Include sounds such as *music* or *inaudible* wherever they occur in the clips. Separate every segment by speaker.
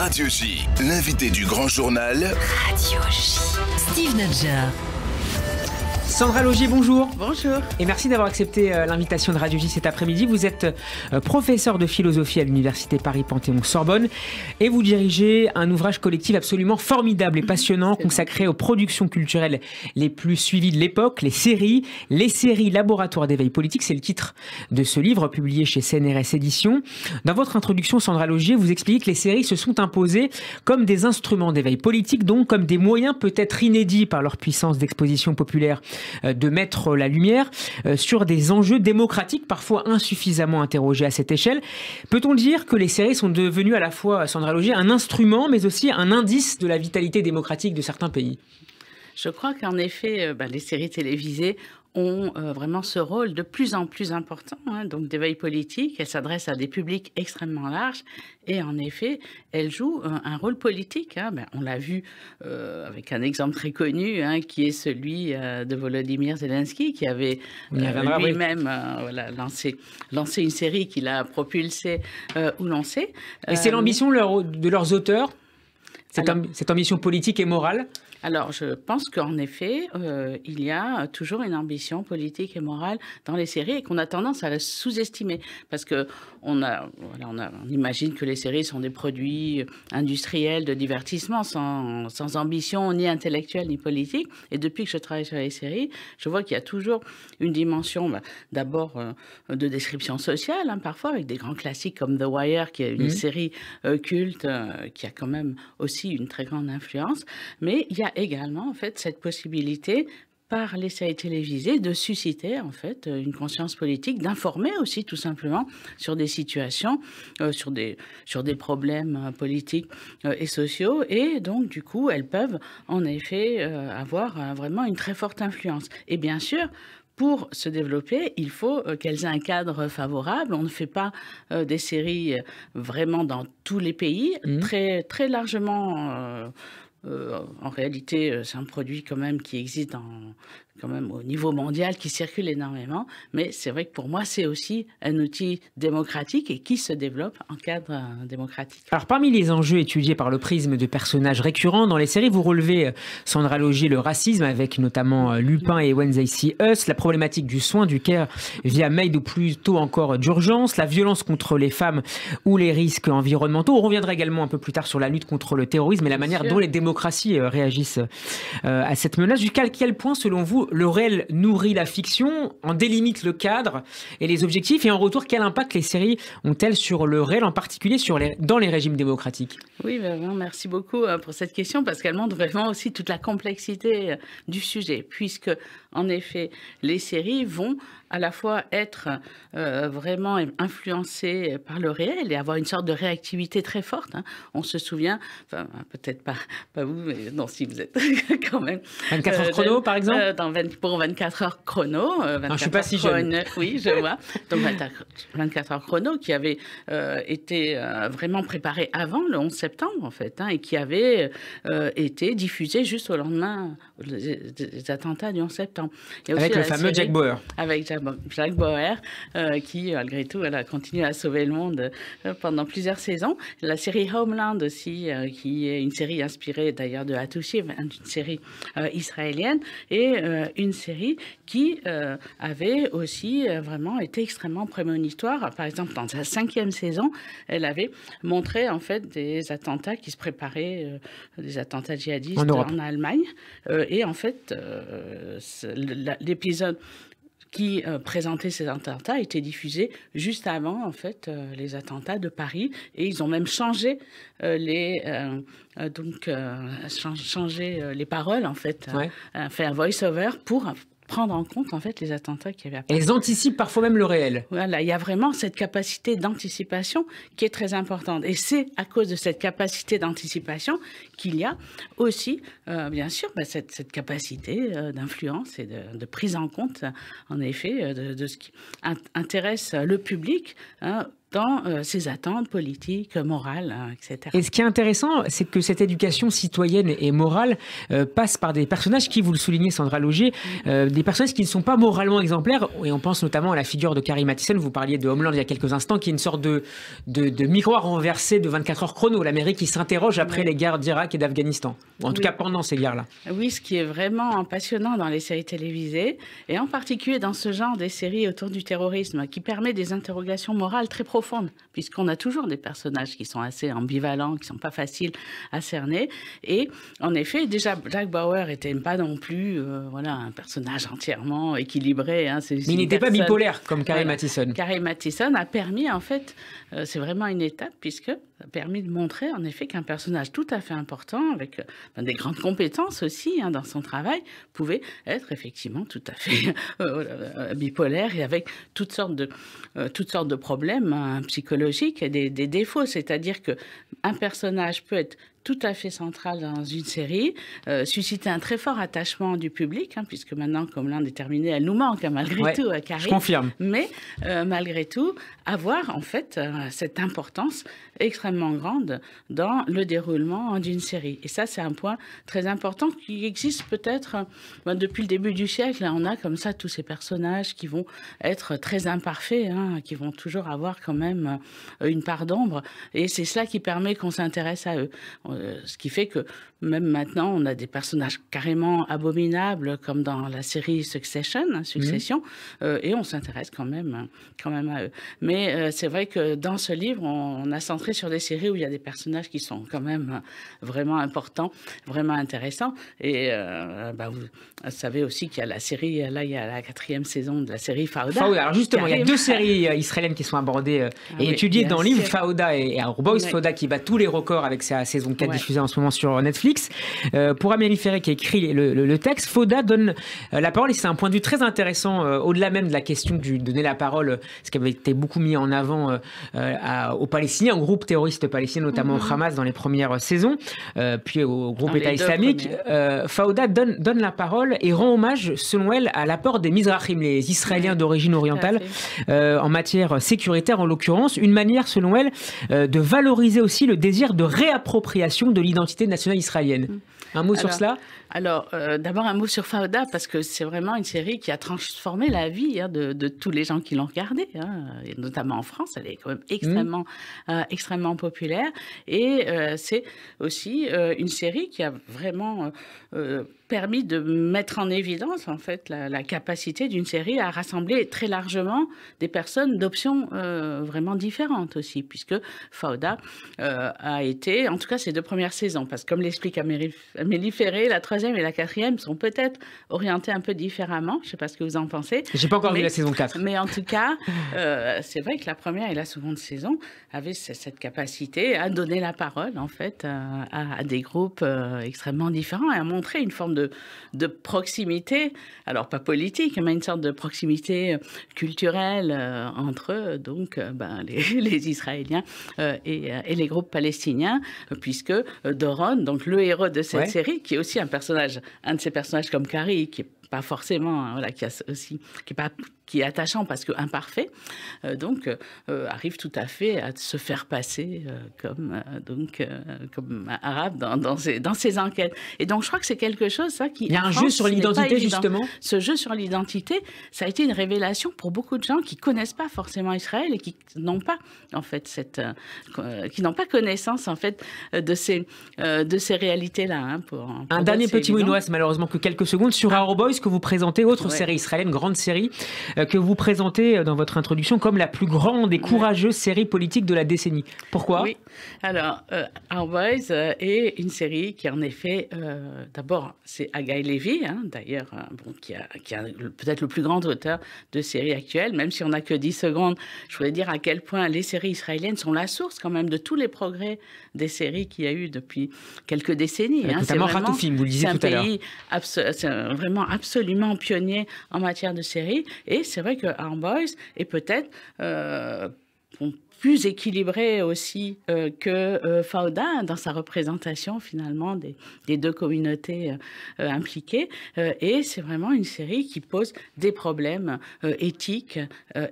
Speaker 1: Radio J, l'invité du grand journal. Radio J. Steve Nadja. Sandra Logier, bonjour. Bonjour. Et merci d'avoir accepté euh, l'invitation de Radio J cet après-midi. Vous êtes euh, professeur de philosophie à l'Université Paris-Panthéon-Sorbonne et vous dirigez un ouvrage collectif absolument formidable et passionnant consacré aux productions culturelles les plus suivies de l'époque, les séries, les séries Laboratoire d'éveil politique. C'est le titre de ce livre publié chez CNRS Éditions. Dans votre introduction, Sandra Logier, vous expliquez que les séries se sont imposées comme des instruments d'éveil politique, donc comme des moyens peut-être inédits par leur puissance d'exposition populaire euh, de mettre la lumière euh, sur des enjeux démocratiques parfois insuffisamment interrogés à cette échelle. Peut-on dire que les séries sont devenues à la fois, Sandra Logier, un instrument, mais aussi un indice de la vitalité démocratique de certains pays
Speaker 2: je crois qu'en effet, euh, bah, les séries télévisées ont euh, vraiment ce rôle de plus en plus important, hein. donc d'éveil politique. Elles s'adressent à des publics extrêmement larges et en effet, elles jouent euh, un, rôle politique. Hein. Ben, on l'a vu euh, avec un exemple très connu, hein, qui est celui de Volodymyr Zelensky, qui avait lui-même lancé, une série qu'il a propulsée ou lancée. Et c'est l'ambition de leurs auteurs cette, ambition politique et morale alors, je pense qu'en effet, euh, il y a toujours une ambition politique et morale dans les séries et qu'on a tendance à la sous-estimer parce que on a, voilà, on imagine que les séries sont des produits industriels de divertissement sans, ambition ni intellectuelle ni politique. Et depuis que je travaille sur les séries, je vois qu'il y a toujours une dimension, bah, d'abord euh, de description sociale, hein, parfois avec des grands classiques comme The Wire, qui est une mmh. série euh, culte qui a quand même aussi une très grande influence, mais il y a également en fait cette possibilité par les séries télévisées de susciter en fait euh, une conscience politique, d'informer aussi tout simplement sur des situations, euh, sur, des, sur des problèmes euh, politiques et sociaux. Et donc du coup, elles peuvent en effet avoir vraiment une très forte influence. Et bien sûr, pour se développer, il faut euh, qu'elles aient un cadre favorable. On ne fait pas euh, des séries euh, vraiment dans tous les pays, mmh. très, très largement. en réalité, c'est un produit quand même qui existe dans quand même au niveau mondial qui circule énormément. Mais c'est vrai que pour moi, c'est aussi un outil démocratique et qui se développe en cadre euh, démocratique.
Speaker 1: Alors parmi les enjeux étudiés par le prisme de personnages récurrents dans les séries, vous relevez euh, Sandra Logier le racisme avec notamment euh, Lupin et Wednesday I See Us, la problématique du soin, du care via mail ou plutôt encore d'urgence, la violence contre les femmes ou les risques environnementaux. On reviendra également un peu plus tard sur la lutte contre le terrorisme et la manière dont les démocraties réagissent à cette menace. Jusqu'à quel point, selon vous, le réel nourrit la fiction, en délimite le cadre et les objectifs, et en retour, quel impact les séries ont-elles sur le réel, en particulier dans les régimes démocratiques
Speaker 2: Oui, ben, ben, merci beaucoup euh, pour cette question, parce qu'elle montre vraiment aussi toute la complexité euh, du sujet, puisque, en effet, les séries vont à la fois être euh, vraiment influencé par le réel et avoir une sorte de réactivité très forte. Hein. On se souvient, enfin, peut-être pas, pas vous, mais non, si vous êtes *laughs* quand même. 24 euh, heures chrono, par exemple euh, dans Pour 24 heures chrono. Je ne je suis pas si jeune. oui, je vois. Donc 24 heures chrono qui avait été vraiment préparé avant le 11 septembre, en fait, hein, et qui avait été diffusé juste au lendemain des attentats du 11 septembre. avec le fameux Jack Bauer. Avec Jack Jacques Bauer, euh, qui, malgré tout, elle a continué à sauver le monde euh, pendant plusieurs saisons. La série Homeland aussi, euh, qui est une série inspirée d'ailleurs de Hattouchi, une série israélienne, et une série qui avait aussi vraiment été extrêmement prémonitoire. Par exemple, dans sa cinquième saison, elle avait montré en fait des attentats qui se préparaient, des attentats djihadistes en Allemagne. et en fait, l'épisode qui euh, présentait ces attentats étaient diffusés juste avant en fait euh, les attentats de Paris et ils ont même changé euh, les donc changé les paroles en fait, faire fait un voice over pour prendre en compte en fait les attentats qui avaient. avait Elles
Speaker 1: anticipent parfois même le réel.
Speaker 2: Voilà, il y a vraiment cette capacité d'anticipation qui est très importante. Et c'est à cause de cette capacité d'anticipation qu'il y a aussi, euh, bien sûr, bah, cette, capacité euh, d'influence et de, prise en compte, en effet, euh, de, ce qui intéresse le public. Hein, dans euh, ses attentes politiques, morales, hein, etc. Et ce qui est
Speaker 1: intéressant, c'est que cette éducation citoyenne et morale euh, passe par des personnages qui, vous le soulignez, Sandra Logier, euh, des personnages qui ne sont pas moralement exemplaires. Et on pense notamment à la figure de Carrie Mathison, vous parliez de Homeland il y a quelques instants, qui est une sorte de, de, miroir renversé de 24 heures chrono, l'Amérique qui s'interroge après les guerres d'Irak et d'Afghanistan, ou en tout cas pendant ces guerres-là.
Speaker 2: Oui, ce qui est vraiment passionnant dans les séries télévisées, et en particulier dans ce genre des séries autour du terrorisme, qui permet des interrogations morales très profondes puisqu'on a toujours des personnages qui sont assez ambivalents, qui sont pas faciles à cerner. Et en effet, déjà, Jack Bauer n'était pas non plus euh, voilà, un personnage entièrement équilibré. Hein, Mais il n'était pas bipolaire comme Carrie Mathison. Carrie Mathison a permis, en fait, euh, c'est vraiment une étape, puisque a permis de montrer, en effet, qu'un personnage tout à fait important, avec euh, ben, des grandes compétences aussi hein, dans son travail, pouvait être effectivement tout à fait *laughs* bipolaire et avec toutes sortes de, toutes sortes de problèmes. Hein, psychologique des, des défauts, c'est-à-dire que un personnage peut être tout à fait central dans une série, euh, susciter un très fort attachement du public, hein, puisque maintenant, comme l'un déterminé, elle nous manque hein, malgré tout, tout, euh, Carrie. Je confirme. Mais euh, malgré tout, avoir en fait cette importance extrêmement grande dans le déroulement d'une série. Et ça, c'est un point très important qui existe peut-être ben, depuis le début du siècle. Hein. on a comme ça tous ces personnages qui vont être très imparfaits, qui vont toujours avoir quand même une part d'ombre. Et c'est cela qui permet qu'on s'intéresse à eux. Euh, ce qui fait que même maintenant, on a des personnages carrément abominables, comme dans la série Succession, hein, mhm. Succession euh, et on s'intéresse quand même, hein, quand même à eux. Mais euh, c'est vrai que dans ce livre, on, a centré sur des séries où il y a des personnages qui sont quand même hein, vraiment importants, vraiment intéressants. Et bah, vous savez aussi qu'il y a la série, là, il y a la quatrième saison de la série Fauda. Alors justement, il y a deux séries
Speaker 1: israéliennes qui sont abordées ah et étudiées dans le livre, Fauda et, et Boys. Fauda qui bat tous les records avec sa saison qui est diffusé en ce moment sur Netflix. Euh, pour Amélie Ferré qui écrit le, texte, Fauda donne euh, la parole et c'est un point de vue très intéressant euh, au-delà même de la question du donner la parole, ce qui avait été beaucoup mis en avant aux Palestiniens, aux groupes terroristes palestiniens, notamment au mhm. Hamas dans les premières saisons, puis au groupe État islamique. Fauda donne, donne la parole et rend hommage, selon elle, à l'apport des Mizrahim, les Israéliens d'origine orientale, en matière sécuritaire en l'occurrence, une manière, selon elle, de valoriser aussi le désir de réappropriation de l'identité nationale israélienne. Mm.
Speaker 2: Un mot sur cela Alors, euh, d'abord un mot sur Fauda, parce que c'est vraiment une série qui a transformé la vie hein, de, tous les gens qui l'ont regardée, hein, notamment en France. Elle est quand même extrêmement, mm. euh, extrêmement populaire. Et euh, c'est aussi une série qui a vraiment permis de mettre en évidence en fait la, capacité d'une série à rassembler très largement des personnes d'options euh, vraiment différentes aussi, puisque Fauda euh, a été, en tout cas ces deux premières saisons, parce que comme l'explique Amélie Ferré, la troisième et la quatrième sont peut-être orientées un peu différemment, je ne sais pas ce que vous en pensez. J'ai pas encore vu la saison 4. Mais en tout cas, *laughs* euh, c'est vrai que la première et la seconde saison avaient cette capacité à donner la parole en fait à, à des groupes extrêmement différents et à montrer une forme de de, proximité, alors pas politique, mais une sorte de proximité euh, culturelle euh, entre donc euh, ben, *laughs* les, Israéliens et, les groupes palestiniens, puisque Doron, donc le héros de cette série, qui est aussi un personnage, un de ces personnages comme Carrie, qui est pas forcément, hein, voilà, qui a aussi, qui est pas qui est attachant parce que imparfait, euh, donc euh, euh, arrive tout à fait à se faire passer comme donc comme arabe dans, dans, ses, dans, ses, enquêtes. Et donc je crois que c'est quelque chose ça qui il y a un jeu sur l'identité justement. Ce jeu sur l'identité, ça a été une révélation pour beaucoup de gens qui connaissent pas forcément Israël et qui n'ont pas en fait cette qui n'ont pas connaissance en fait de ces de ces réalités là. Hein, pour, un dernier petit mot, il
Speaker 1: malheureusement que quelques secondes sur Boys que vous présentez, autre série israélienne, grande série euh, que vous présentez euh, dans votre introduction comme la plus grande et courageuse série politique de la décennie. Pourquoi
Speaker 2: alors, euh, Our Boys est une série qui, en effet, d'abord, c'est Agaï Levy, hein, d'ailleurs, bon, qui a, peut-être le plus grand auteur de séries actuelles, même si on n'a que 10 secondes, je voulais dire à quel point les séries israéliennes sont la source quand même de tous les progrès des séries qu'il y a eu depuis quelques décennies. Hein. Notamment vous le disiez tout à l'heure. C'est un pays vraiment absolument pionnier en matière de séries et c'est vrai que Arm Boys est peut-être euh, plus équilibré aussi euh, que euh, Fauda dans sa représentation finalement des, deux communautés euh, impliquées. et c'est vraiment une série qui pose des problèmes éthiques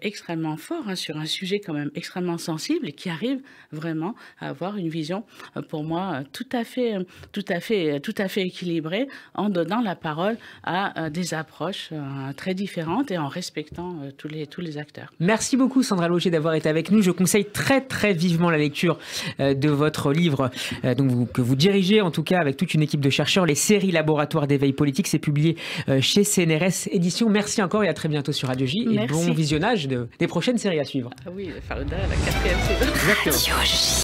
Speaker 2: extrêmement forts hein, sur un sujet quand même extrêmement sensible et qui arrive vraiment à avoir une vision pour moi tout à fait, tout à fait, tout à fait équilibrée en donnant la parole à des approches très différentes et en respectant tous les tous les acteurs.
Speaker 1: Merci beaucoup Sandra Loger d'avoir été avec nous. Je conseille très très vivement la lecture euh, de votre livre euh, donc que vous dirigez en tout cas avec toute une équipe de chercheurs, les séries Laboratoires d'éveil politique. C'est publié euh, chez CNRS Édition. Merci encore et à très bientôt sur Radio J. Et bon visionnage des prochaines séries à suivre. Ah oui, la